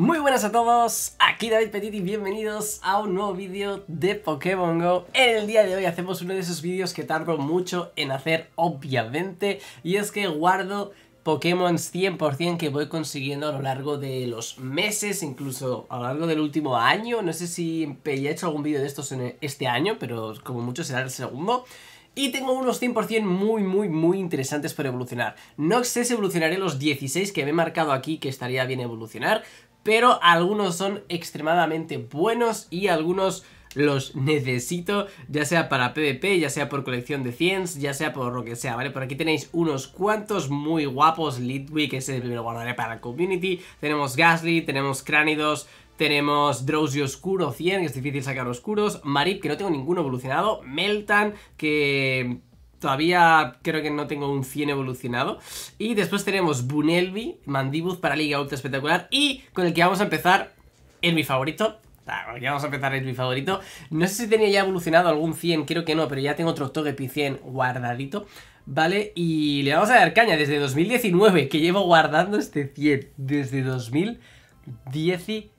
Muy buenas a todos, aquí David Petit y bienvenidos a un nuevo vídeo de Pokémon GO. En el día de hoy hacemos uno de esos vídeos que tardo mucho en hacer, obviamente, y es que guardo Pokémon 100% que voy consiguiendo a lo largo de los meses, incluso a lo largo del último año. No sé si ya he hecho algún vídeo de estos en este año, pero como mucho será el segundo. Y tengo unos 100% muy, muy, muy interesantes por evolucionar. No sé si evolucionaré los 16 que me he marcado aquí que estaría bien evolucionar, pero algunos son extremadamente buenos y algunos los necesito, ya sea para PvP, ya sea por colección de 100, ya sea por lo que sea, ¿vale? Por aquí tenéis unos cuantos muy guapos, Litwick, ese primero guardaré para la community, tenemos Gasly, tenemos Cránidos, tenemos Drowsy Oscuro 100, que es difícil sacar oscuros, Marip, que no tengo ninguno evolucionado, Meltan, que Todavía creo que no tengo un 100 evolucionado. Y después tenemos Bunelvi, Mandibuz para Liga Ultra Espectacular. Y con el que vamos a empezar en mi favorito. Ah, el ya vamos a empezar, es mi favorito. No sé si tenía ya evolucionado algún 100, creo que no, pero ya tengo otro Togepi 100 guardadito. ¿Vale? Y le vamos a dar caña desde 2019, que llevo guardando este 100. Desde 2019.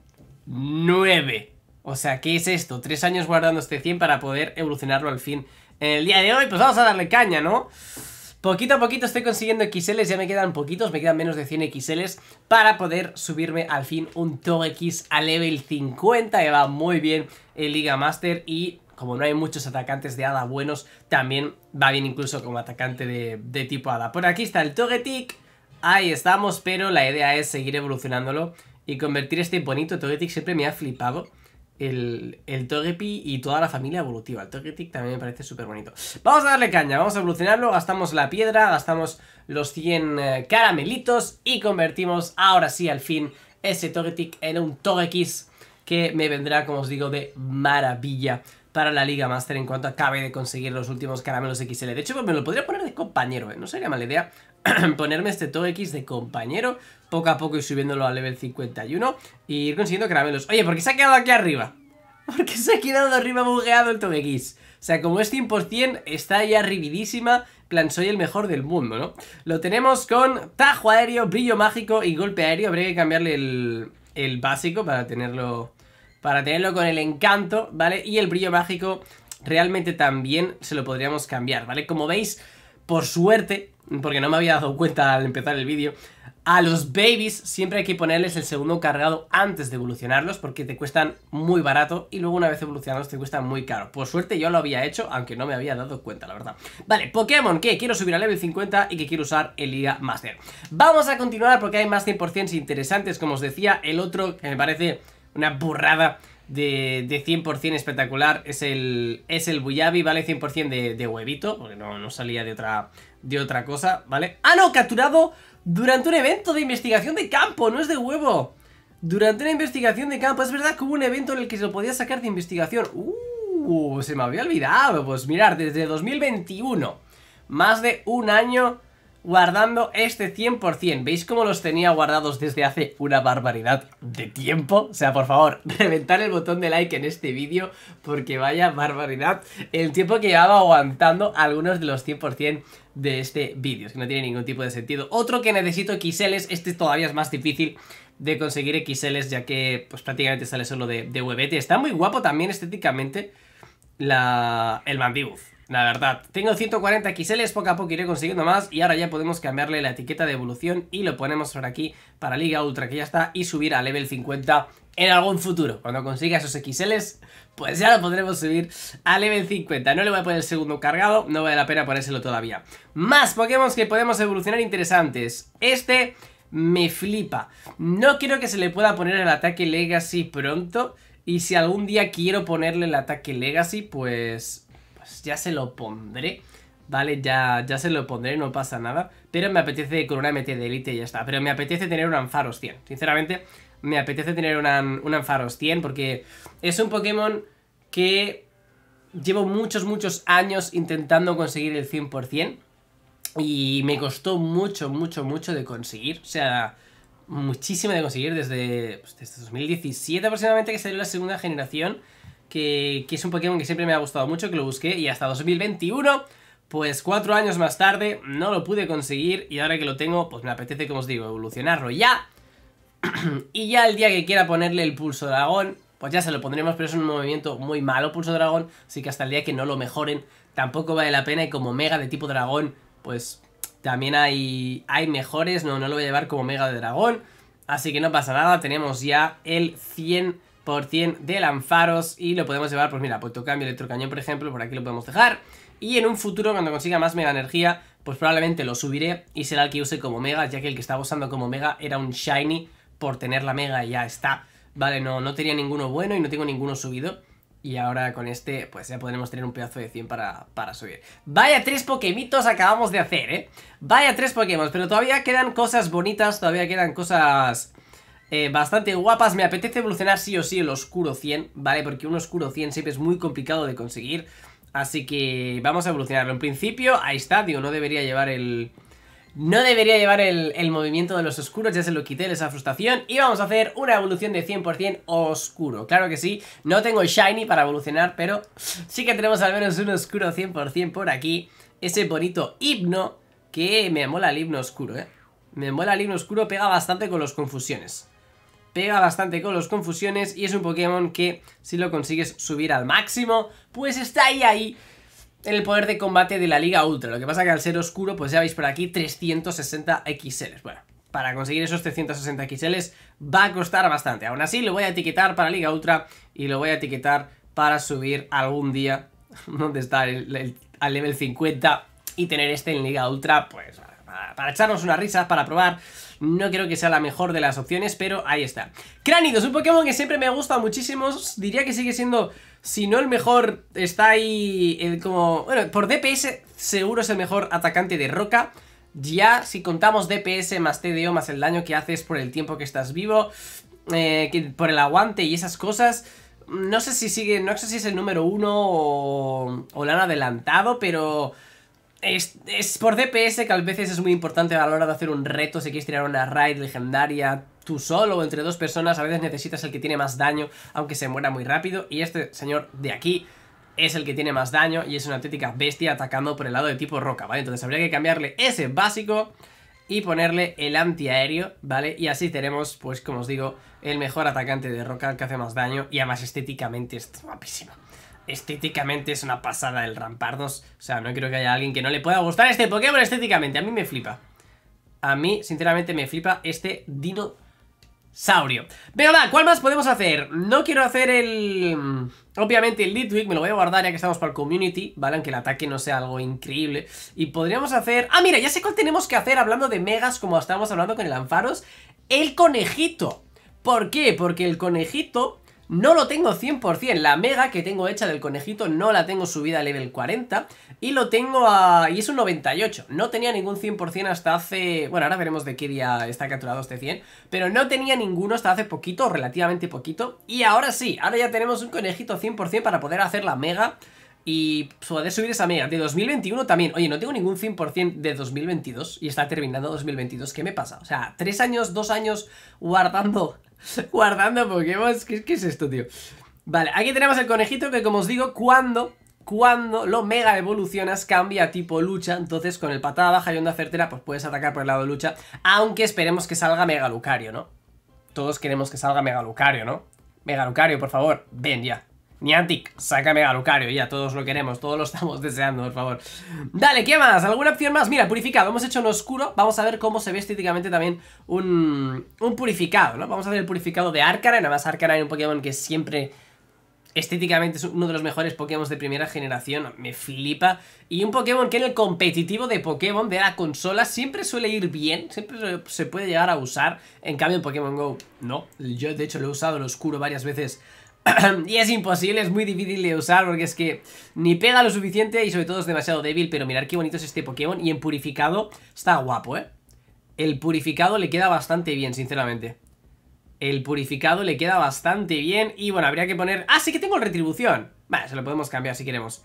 O sea, ¿qué es esto? Tres años guardando este 100 para poder evolucionarlo al fin en el día de hoy, pues vamos a darle caña, ¿no? Poquito a poquito estoy consiguiendo XLs, ya me quedan poquitos, me quedan menos de 100 XLs para poder subirme al fin un Tox a level 50, que va muy bien en Liga Master y como no hay muchos atacantes de hada buenos, también va bien incluso como atacante de, de tipo hada. Por aquí está el Togetic, ahí estamos, pero la idea es seguir evolucionándolo y convertir este bonito Togetic siempre me ha flipado el, Togepi y toda la familia evolutiva. El Togetic también me parece súper bonito. Vamos a darle caña, vamos a evolucionarlo, gastamos la piedra, gastamos los 100 eh, caramelitos y convertimos ahora sí al fin ese Togetic en un Togekiss que me vendrá, como os digo, de maravilla para la Liga Master en cuanto acabe de conseguir los últimos caramelos XL. De hecho, pues me lo podría poner de compañero, ¿eh? No sería mala idea ponerme este Togekiss de compañero poco a poco y subiéndolo al level 51 y ir consiguiendo caramelos. Oye, ¿por qué se ha quedado aquí arriba? Porque se ha quedado arriba bugueado el Togekiss. O sea, como es 100%, está ya arribidísima, plan, soy el mejor del mundo, ¿no? Lo tenemos con tajo aéreo, brillo mágico y golpe aéreo. Habría que cambiarle el, el básico para tenerlo para tenerlo con el encanto, ¿vale? Y el brillo mágico realmente también se lo podríamos cambiar, ¿vale? Como veis, por suerte, porque no me había dado cuenta al empezar el vídeo, a los babies siempre hay que ponerles el segundo cargado antes de evolucionarlos porque te cuestan muy barato y luego una vez evolucionados te cuestan muy caro. Por suerte yo lo había hecho, aunque no me había dado cuenta, la verdad. Vale, Pokémon que quiero subir a level 50 y que quiero usar el IA Master. Vamos a continuar porque hay más 100% interesantes, como os decía, el otro que me parece una burrada de, 100% espectacular es el, es el Buyabi, ¿vale? 100% de, huevito, porque no, no salía de otra, de otra cosa, ¿vale? ¡Ah, no! Capturado durante un evento de investigación de campo, no es de huevo. Durante una investigación de campo, es verdad que hubo un evento en el que se lo podía sacar de investigación. ¡Uh! Se me había olvidado. Pues mirar, desde 2021, más de un año guardando este 100%. ¿Veis cómo los tenía guardados desde hace una barbaridad de tiempo? O sea, por favor, reventar el botón de like en este vídeo porque vaya barbaridad el tiempo que llevaba aguantando algunos de los 100% de este vídeo, que no tiene ningún tipo de sentido. Otro que necesito XL, este todavía es más difícil de conseguir XL ya que pues prácticamente sale solo de, de Está muy guapo también estéticamente la, el mandibuz la verdad, tengo 140 XLs, poco a poco iré consiguiendo más y ahora ya podemos cambiarle la etiqueta de evolución y lo ponemos por aquí para Liga Ultra que ya está y subir a level 50 en algún futuro. Cuando consiga esos XLs, pues ya lo podremos subir a level 50. No le voy a poner el segundo cargado, no vale la pena ponérselo todavía. Más Pokémon que podemos evolucionar interesantes. Este me flipa. No quiero que se le pueda poner el ataque Legacy pronto. Y si algún día quiero ponerle el ataque Legacy, pues pues, ya se lo pondré. Vale, ya, ya se lo pondré, no pasa nada. Pero me apetece con una MT de Elite y ya está. Pero me apetece tener un Ampharos 100. Sinceramente, me apetece tener un anfaros 100 porque es un Pokémon que llevo muchos, muchos años intentando conseguir el 100%. Y me costó mucho, mucho, mucho de conseguir. O sea, muchísimo de conseguir desde, pues, desde 2017 aproximadamente que salió la segunda generación que, es un Pokémon que siempre me ha gustado mucho, que lo busqué y hasta 2021 pues cuatro años más tarde no lo pude conseguir y ahora que lo tengo, pues me apetece, como os digo, evolucionarlo ya. y ya el día que quiera ponerle el pulso dragón, pues ya se lo pondremos, pero es un movimiento muy malo pulso dragón, así que hasta el día que no lo mejoren tampoco vale la pena y como mega de tipo dragón, pues también hay, hay mejores, no, no lo voy a llevar como mega de dragón, así que no pasa nada, tenemos ya el 100 por 100 de lanfaros y lo podemos llevar, pues mira, cambio electrocañón, por ejemplo, por aquí lo podemos dejar. Y en un futuro, cuando consiga más mega energía, pues probablemente lo subiré y será el que use como mega, ya que el que estaba usando como mega era un shiny por tener la mega y ya está. Vale, no, no tenía ninguno bueno y no tengo ninguno subido. Y ahora con este, pues ya podremos tener un pedazo de 100 para, para subir. Vaya tres pokemitos acabamos de hacer, ¿eh? Vaya tres Pokémon, pero todavía quedan cosas bonitas, todavía quedan cosas eh, bastante guapas. Me apetece evolucionar sí o sí el oscuro 100, ¿vale? Porque un oscuro 100 siempre es muy complicado de conseguir. Así que vamos a evolucionarlo. En principio, ahí está, digo, no debería llevar el... No debería llevar el, movimiento de los oscuros, ya se lo quité de esa frustración Y vamos a hacer una evolución de 100% oscuro Claro que sí, no tengo Shiny para evolucionar, pero sí que tenemos al menos un oscuro 100% por aquí Ese bonito himno, que me mola el himno oscuro, eh Me mola el himno oscuro, pega bastante con los confusiones pega bastante con los confusiones y es un Pokémon que si lo consigues subir al máximo, pues está ahí ahí en el poder de combate de la Liga Ultra. Lo que pasa que al ser oscuro, pues ya veis por aquí 360 XL. Bueno, para conseguir esos 360 XL va a costar bastante. Aún así, lo voy a etiquetar para Liga Ultra y lo voy a etiquetar para subir algún día donde está al nivel 50 y tener este en Liga Ultra, pues para, echarnos unas risas, para probar. No creo que sea la mejor de las opciones, pero ahí está. Cránidos, un Pokémon que siempre me ha gustado muchísimo. Diría que sigue siendo, si no el mejor, está ahí como... Bueno, por DPS seguro es el mejor atacante de roca. Ya, si contamos DPS más TDO más el daño que haces por el tiempo que estás vivo, eh, por el aguante y esas cosas... No sé si sigue, no sé si es el número uno o, o lo han adelantado, pero es, por DPS que a veces es muy importante a la hora de hacer un reto, si quieres tirar una raid legendaria tú solo o entre dos personas, a veces necesitas el que tiene más daño, aunque se muera muy rápido, y este señor de aquí es el que tiene más daño y es una auténtica bestia atacando por el lado de tipo roca, ¿vale? Entonces habría que cambiarle ese básico y ponerle el antiaéreo, ¿vale? Y así tenemos, pues como os digo, el mejor atacante de roca que hace más daño y además estéticamente es guapísimo estéticamente es una pasada el Rampardos. O sea, no creo que haya alguien que no le pueda gustar este Pokémon estéticamente. A mí me flipa. A mí, sinceramente, me flipa este dinosaurio. Pero va, ¿cuál más podemos hacer? No quiero hacer el... Obviamente el Litwick, me lo voy a guardar ya que estamos para el community, ¿vale? Aunque el ataque no sea algo increíble. Y podríamos hacer... Ah, mira, ya sé cuál tenemos que hacer hablando de megas, como estábamos hablando con el Anfaros. El conejito. ¿Por qué? Porque el conejito no lo tengo 100%, la mega que tengo hecha del conejito no la tengo subida a level 40 y lo tengo a... y es un 98. No tenía ningún 100% hasta hace... bueno, ahora veremos de qué día está capturado este 100, pero no tenía ninguno hasta hace poquito, relativamente poquito, y ahora sí, ahora ya tenemos un conejito 100% para poder hacer la mega y poder subir esa mega. de 2021 también. Oye, no tengo ningún 100% de 2022 y está terminando 2022. ¿Qué me pasa? O sea, tres años, dos años guardando Guardando Pokémon. ¿Qué, es esto, tío? Vale, aquí tenemos el conejito que, como os digo, cuando... Cuando lo mega evolucionas cambia tipo lucha, entonces con el patada baja y onda certera pues puedes atacar por el lado de lucha, aunque esperemos que salga Mega Lucario, ¿no? Todos queremos que salga Mega Lucario, ¿no? Mega Lucario, por favor, ven ya. Niantic, sácame a Lucario, ya todos lo queremos, todos lo estamos deseando, por favor. Dale, ¿qué más? ¿Alguna opción más? Mira, purificado, hemos hecho un oscuro, vamos a ver cómo se ve estéticamente también un, un purificado, ¿no? Vamos a hacer el purificado de nada más Arcanine es un Pokémon que siempre estéticamente es uno de los mejores Pokémon de primera generación, me flipa. Y un Pokémon que en el competitivo de Pokémon de la consola siempre suele ir bien, siempre se puede llegar a usar. En cambio, en Pokémon Go, no. Yo, de hecho, lo he usado el oscuro varias veces y es imposible, es muy difícil de usar porque es que ni pega lo suficiente y sobre todo es demasiado débil. Pero mirad qué bonito es este Pokémon y en purificado está guapo, ¿eh? El purificado le queda bastante bien, sinceramente. El purificado le queda bastante bien y bueno, habría que poner... ¡Ah, sí que tengo retribución! Vale, se lo podemos cambiar si queremos.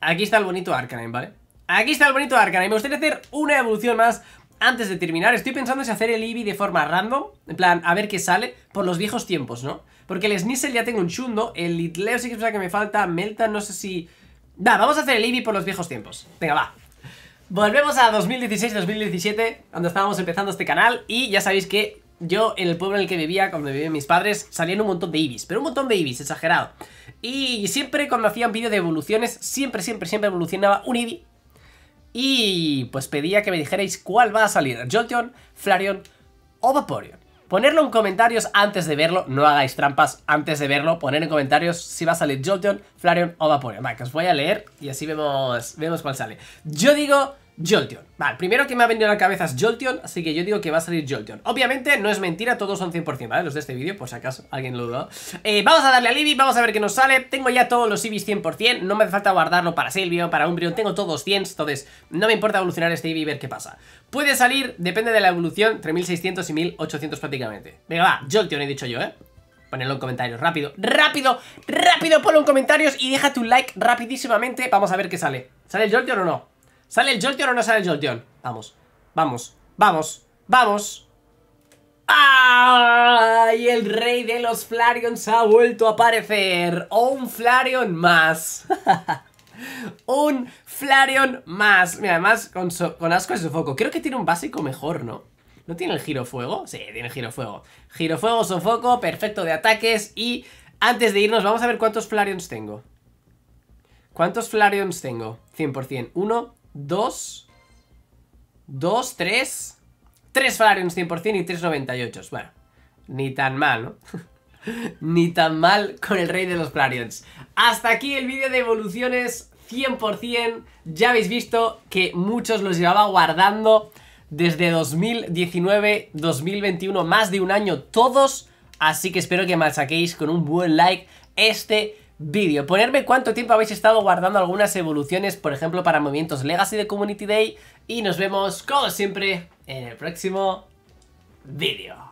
Aquí está el bonito Arcanine, ¿vale? Aquí está el bonito Arcanine. Me gustaría hacer una evolución más antes de terminar, estoy pensando en hacer el Eevee de forma random, en plan, a ver qué sale, por los viejos tiempos, ¿no? Porque el Sneasel ya tengo un chundo, el Litleo sí que que me falta, Meltan no sé si... Da, vamos a hacer el Eevee por los viejos tiempos. Venga, va. Volvemos a 2016-2017, cuando estábamos empezando este canal, y ya sabéis que yo, en el pueblo en el que vivía, cuando vivían mis padres, salían un montón de Eevees, pero un montón de Eevees, exagerado. Y siempre cuando hacían vídeo de evoluciones, siempre, siempre, siempre evolucionaba un Eevee y pues pedía que me dijerais cuál va a salir, Jolteon, Flareon o Vaporeon. Ponerlo en comentarios antes de verlo, no hagáis trampas antes de verlo, poner en comentarios si va a salir Jolteon, Flareon o Vaporeon. Vale, que os voy a leer y así vemos, vemos cuál sale. Yo digo Jolteon. Vale, primero que me ha venido a la cabeza es Jolteon, así que yo digo que va a salir Jolteon. Obviamente no es mentira, todos son 100%, ¿vale? Los de este vídeo, por si acaso alguien lo duda. Eh, vamos a darle al Eevee, vamos a ver qué nos sale. Tengo ya todos los Eevees 100%, no me hace falta guardarlo para Silvio, para Umbreon, tengo todos 100, entonces no me importa evolucionar este Eevee y ver qué pasa. Puede salir, depende de la evolución, 3600 y 1800 prácticamente. Venga, va, Jolteon he dicho yo, ¿eh? Ponelo en comentarios, rápido, rápido, rápido, ponlo en comentarios y deja tu like rapidísimamente. Vamos a ver qué sale. ¿Sale Jolteon o no? ¿Sale el Jolteon o no sale el Jolteon? Vamos, vamos, vamos, vamos ¡Ay! El rey de los Flareons ha vuelto a aparecer un Flareon más! un Flareon más Mira, además con, asco y sofoco Creo que tiene un básico mejor, ¿no? ¿No tiene el girofuego? Sí, tiene el girofuego Girofuego, sofoco, perfecto de ataques Y antes de irnos vamos a ver cuántos Flareons tengo ¿Cuántos Flareons tengo? 100%. 1, 2, 2, 3, 3 Flareons 100% y 3.98. Bueno, ni tan mal, ¿no? ni tan mal con el rey de los Flareons. Hasta aquí el vídeo de evoluciones 100%. Ya habéis visto que muchos los llevaba guardando desde 2019, 2021, más de un año todos. Así que espero que me saquéis con un buen like este vídeo. Ponerme cuánto tiempo habéis estado guardando algunas evoluciones, por ejemplo, para movimientos Legacy de Community Day. Y nos vemos, como siempre, en el próximo vídeo.